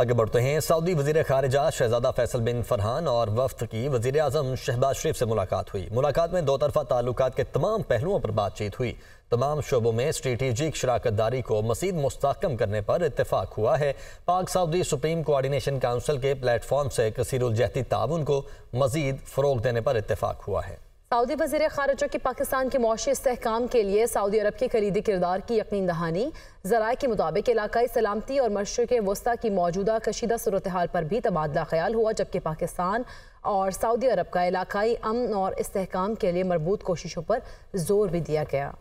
आगे बढ़ते हैं सऊदी वजीर खारजा शहजादा फैसल बिन फरहान और वफद की वजीर अजम शहबाज शरीफ से मुलाकात हुई मुलाकात में दो तरफा ताल्लुक के तमाम पहलुओं पर बातचीत हुई तमाम शोबों में स्ट्रेटिजिक शराकत दारी को मजीद मस्तकम करने पर इतफाक हुआ है Pak Saudi supreme coordination council के प्लेटफॉर्म से कसरजहती ताउन को मजीद फ़रोग देने पर इतफाक हुआ है सऊदी वजीर खारजा की पाकिस्तान के मुशी इसकाम के लिए सऊदी अरब के कलीदी किरदार की यकीन दहानी जरा के मुताबिक इलाकई सलामती और मशरक वस्ती की मौजूदा कशीदा सूरत हाल पर भी तबादला ख्याल हुआ जबकि पाकिस्तान और सऊदी अरब का इलाकई अमन और इसकाम के लिए मरबूत कोशिशों पर जोर भी दिया गया